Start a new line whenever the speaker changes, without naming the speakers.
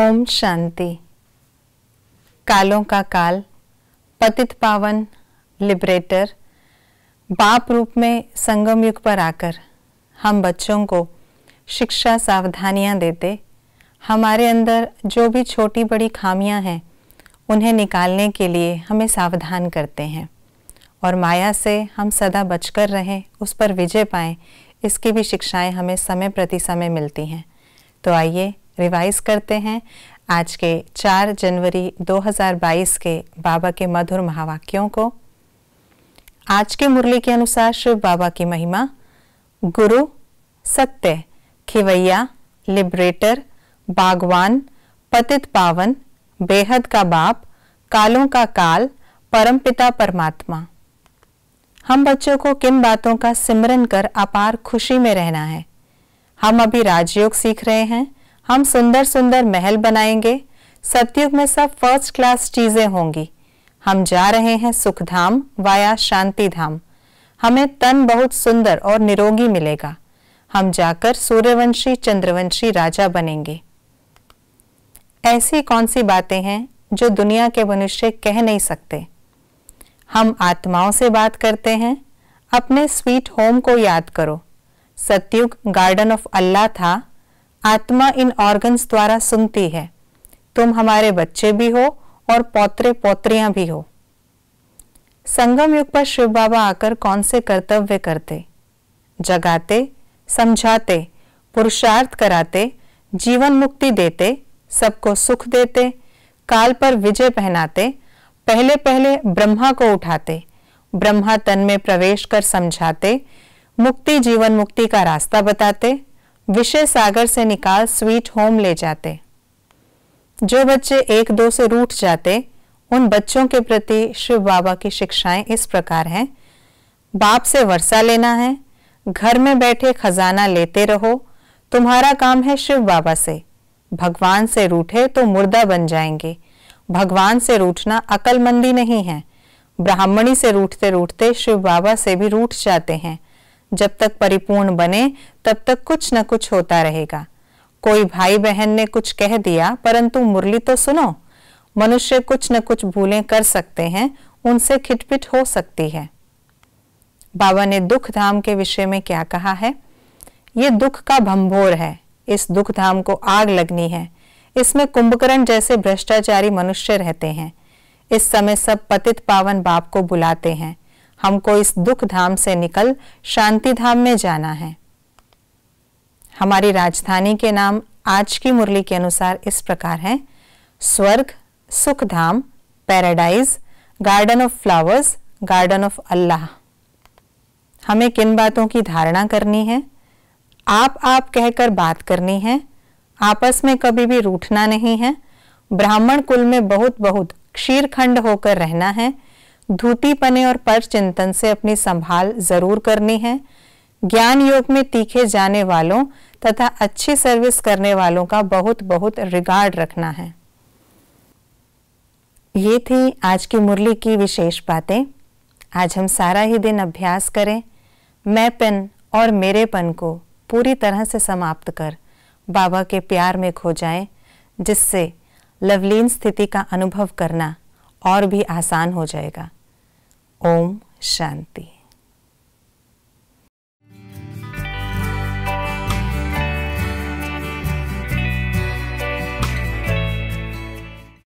ओम शांति कालों का काल पतित पावन लिबरेटर बाप रूप में संगम युग पर आकर हम बच्चों को शिक्षा सावधानियां देते हमारे अंदर जो भी छोटी बड़ी खामियां हैं उन्हें निकालने के लिए हमें सावधान करते हैं और माया से हम सदा बचकर रहें उस पर विजय पाएं इसकी भी शिक्षाएं हमें समय प्रति समय मिलती हैं तो आइए रिवाइज करते हैं आज के 4 जनवरी 2022 के बाबा के मधुर महावाक्यों को आज के मुरली के अनुसार शिव बाबा की महिमा गुरु सत्य खिवैया लिबरेटर बागवान पतित पावन बेहद का बाप कालों का काल परमपिता परमात्मा हम बच्चों को किन बातों का सिमरन कर अपार खुशी में रहना है हम अभी राजयोग सीख रहे हैं हम सुंदर सुंदर महल बनाएंगे सत्युग में सब फर्स्ट क्लास चीजें होंगी हम जा रहे हैं सुखधाम वाया शांति धाम हमें तन बहुत सुंदर और निरोगी मिलेगा हम जाकर सूर्यवंशी चंद्रवंशी राजा बनेंगे ऐसी कौन सी बातें हैं जो दुनिया के मनुष्य कह नहीं सकते हम आत्माओं से बात करते हैं अपने स्वीट होम को याद करो सत्युग गार्डन ऑफ अल्लाह था आत्मा इन ऑर्गन्स द्वारा सुनती है तुम हमारे बच्चे भी हो और पौत्रे पौत्रियां भी हो संगम युग पर शिव बाबा आकर कौन से कर्तव्य करते जगाते समझाते पुरुषार्थ कराते जीवन मुक्ति देते सबको सुख देते काल पर विजय पहनाते पहले पहले ब्रह्मा को उठाते ब्रह्मा तन में प्रवेश कर समझाते मुक्ति जीवन मुक्ति का रास्ता बताते विषय सागर से निकाल स्वीट होम ले जाते जो बच्चे एक दो से रूठ जाते उन बच्चों के प्रति शिव बाबा की शिक्षाएं इस प्रकार हैं बाप से वर्षा लेना है घर में बैठे खजाना लेते रहो तुम्हारा काम है शिव बाबा से भगवान से रूठे तो मुर्दा बन जाएंगे भगवान से रूठना अकलमंदी नहीं है ब्राह्मणी से रूठते रूठते शिव बाबा से भी रूठ जाते हैं जब तक परिपूर्ण बने तब तक कुछ न कुछ होता रहेगा कोई भाई बहन ने कुछ कह दिया परंतु मुरली तो सुनो मनुष्य कुछ न कुछ भूलें कर सकते हैं उनसे खिटपिट हो सकती है बाबा ने दुख धाम के विषय में क्या कहा है ये दुख का भंभोर है इस दुख धाम को आग लगनी है इसमें कुंभकर्ण जैसे भ्रष्टाचारी मनुष्य रहते हैं इस समय सब पतित पावन बाप को बुलाते हैं हमको इस दुख धाम से निकल शांति धाम में जाना है हमारी राजधानी के नाम आज की मुरली के अनुसार इस प्रकार हैं स्वर्ग सुख धाम paradise garden of flowers garden of Allah हमें किन बातों की धारणा करनी है आप आप कहकर बात करनी है आपस में कभी भी रूठना नहीं है ब्राह्मण कुल में बहुत बहुत क्षीरखंड होकर रहना है धूती पने और पर चिंतन से अपनी संभाल जरूर करनी है ज्ञान योग में तीखे जाने वालों तथा अच्छी सर्विस करने वालों का बहुत बहुत रिगार्ड रखना है ये थी आज की मुरली की विशेष बातें आज हम सारा ही दिन अभ्यास करें मैं पन और मेरे पन को पूरी तरह से समाप्त कर बाबा के प्यार में खो जाएं जिससे लवलीन स्थिति का अनुभव करना और भी आसान हो जाएगा Om Shanti.